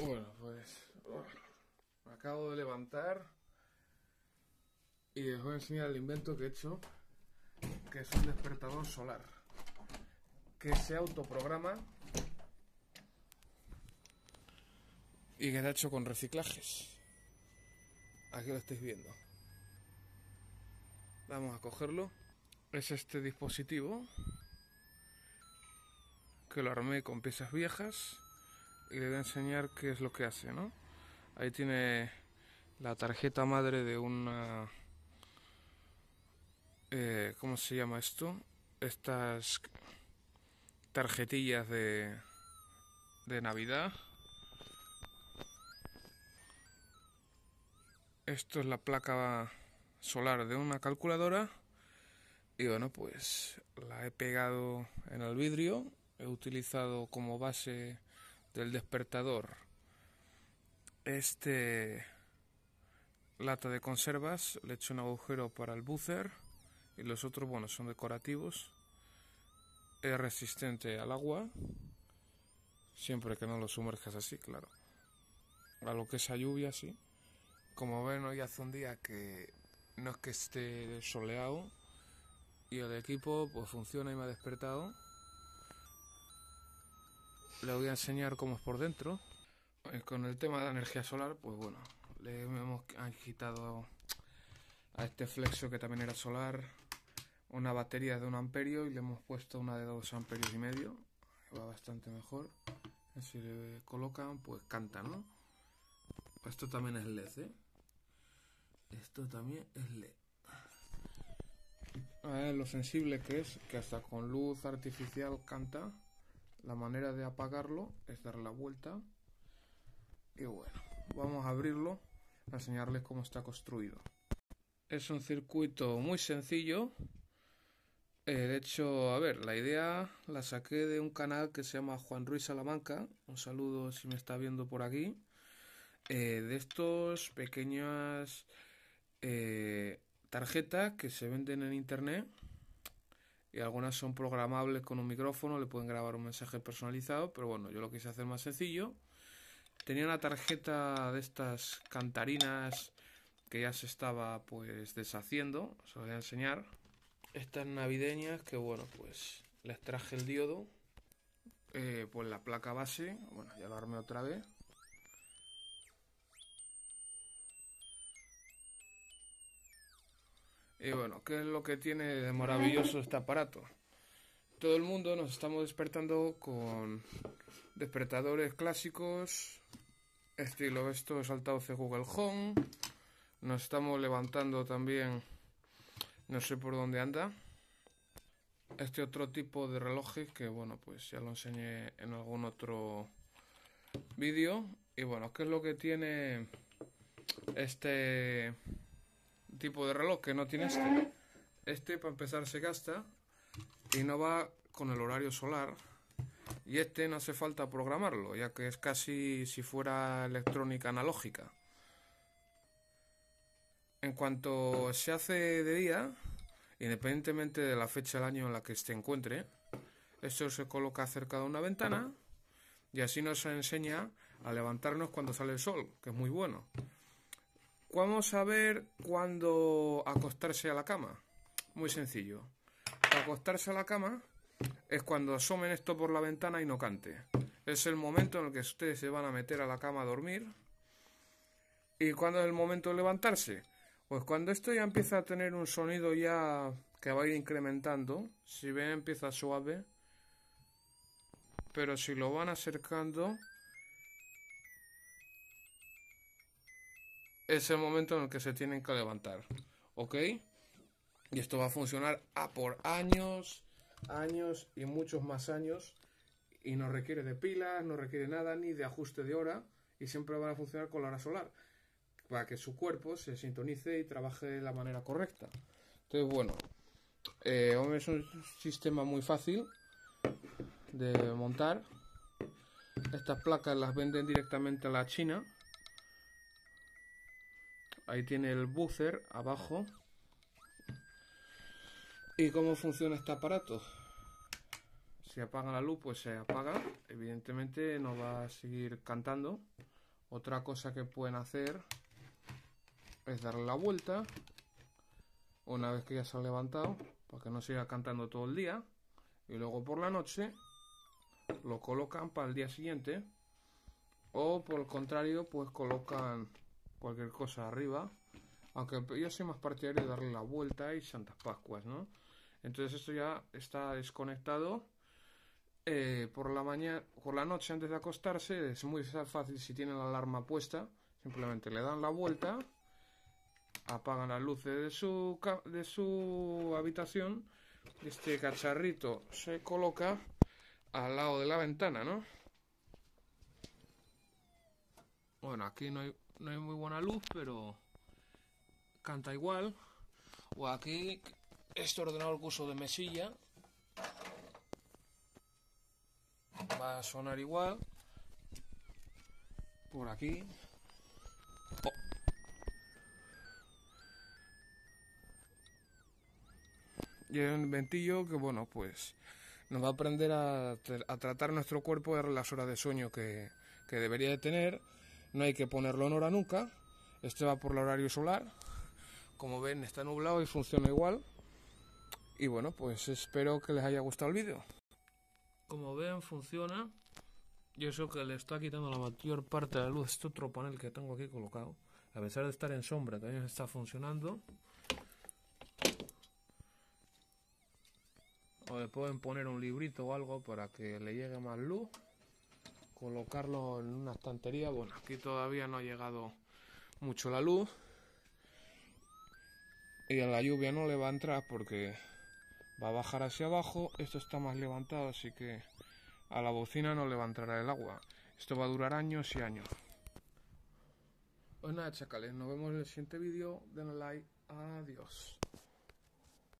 Bueno, pues oh, me acabo de levantar y os voy a enseñar el invento que he hecho, que es un despertador solar, que se autoprograma y que está hecho con reciclajes. Aquí lo estáis viendo. Vamos a cogerlo. Es este dispositivo que lo armé con piezas viejas y le voy a enseñar qué es lo que hace, ¿no? Ahí tiene la tarjeta madre de una... Eh, ¿Cómo se llama esto? Estas tarjetillas de, de Navidad. Esto es la placa solar de una calculadora. Y bueno, pues la he pegado en el vidrio. He utilizado como base del despertador. Este lata de conservas, le hecho un agujero para el buzzer y los otros, bueno, son decorativos. Es resistente al agua, siempre que no lo sumerjas así, claro. A lo que es lluvia, sí. Como ven, hoy hace un día que no es que esté soleado y el equipo pues funciona y me ha despertado le voy a enseñar cómo es por dentro. Eh, con el tema de la energía solar, pues bueno, le hemos quitado a este flexo que también era solar una batería de un amperio y le hemos puesto una de dos amperios y medio. Va bastante mejor. Si le colocan, pues canta, ¿no? Esto también es LED, ¿eh? Esto también es LED. A ver lo sensible que es, que hasta con luz artificial canta. La manera de apagarlo es dar la vuelta. Y bueno, vamos a abrirlo a enseñarles cómo está construido. Es un circuito muy sencillo. Eh, de hecho, a ver, la idea la saqué de un canal que se llama Juan Ruiz Salamanca. Un saludo si me está viendo por aquí. Eh, de estos pequeñas eh, tarjetas que se venden en internet y algunas son programables con un micrófono, le pueden grabar un mensaje personalizado, pero bueno, yo lo quise hacer más sencillo. Tenía una tarjeta de estas cantarinas que ya se estaba pues deshaciendo, se voy a enseñar. Estas navideñas que bueno, pues les traje el diodo, eh, pues la placa base, bueno, ya lo armé otra vez. Y bueno, ¿qué es lo que tiene de maravilloso este aparato? Todo el mundo nos estamos despertando con despertadores clásicos, estilo esto, saltados de Google Home. Nos estamos levantando también, no sé por dónde anda. Este otro tipo de relojes que, bueno, pues ya lo enseñé en algún otro vídeo. Y bueno, ¿qué es lo que tiene este tipo de reloj que no tiene este. Este para empezar se gasta y no va con el horario solar. Y este no hace falta programarlo, ya que es casi si fuera electrónica analógica. En cuanto se hace de día, independientemente de la fecha del año en la que se encuentre, esto se coloca cerca de una ventana y así nos enseña a levantarnos cuando sale el sol, que es muy bueno. Vamos a ver cuándo acostarse a la cama? Muy sencillo. acostarse a la cama es cuando asomen esto por la ventana y no cante. Es el momento en el que ustedes se van a meter a la cama a dormir. ¿Y cuándo es el momento de levantarse? Pues cuando esto ya empieza a tener un sonido ya que va a ir incrementando. Si ven empieza suave. Pero si lo van acercando, es el momento en el que se tienen que levantar. ¿Ok? Y esto va a funcionar a por años, años y muchos más años. Y no requiere de pilas, no requiere nada, ni de ajuste de hora. Y siempre van a funcionar con la hora solar. Para que su cuerpo se sintonice y trabaje de la manera correcta. Entonces, bueno. Eh, es un sistema muy fácil de montar. Estas placas las venden directamente a la China. Ahí tiene el buzzer abajo. ¿Y cómo funciona este aparato? Si apaga la luz, pues se apaga. Evidentemente no va a seguir cantando. Otra cosa que pueden hacer es darle la vuelta. Una vez que ya se ha levantado, para que no siga cantando todo el día. Y luego por la noche lo colocan para el día siguiente. O por el contrario, pues colocan cualquier cosa arriba. Aunque yo soy más partidario de darle la vuelta y Santas Pascuas, ¿no? Entonces esto ya está desconectado. Eh, por la mañana, por la noche antes de acostarse es muy fácil si tienen la alarma puesta. Simplemente le dan la vuelta, apagan las luces de su de su habitación. Este cacharrito se coloca al lado de la ventana, ¿no? Bueno, aquí no hay no hay muy buena luz, pero canta igual. O aquí, este ordenador que uso de mesilla va a sonar igual. Por aquí. Oh. Y hay un ventillo que, bueno, pues nos va a aprender a, tratar nuestro cuerpo de las horas de sueño que, que debería de tener no hay que ponerlo en hora nunca, este va por el horario solar, como ven está nublado y funciona igual, y bueno, pues espero que les haya gustado el vídeo. Como ven funciona, y eso que le está quitando la mayor parte de la luz, este otro panel que tengo aquí colocado, a pesar de estar en sombra también está funcionando. O le pueden poner un librito o algo para que le llegue más luz colocarlo en una estantería. Bueno, aquí todavía no ha llegado mucho la luz. Y a la lluvia no le va a entrar porque va a bajar hacia abajo. Esto está más levantado, así que a la bocina no le va a entrar el agua. Esto va a durar años y años. Pues nada, chacales, nos vemos en el siguiente vídeo. Denle like. Adiós.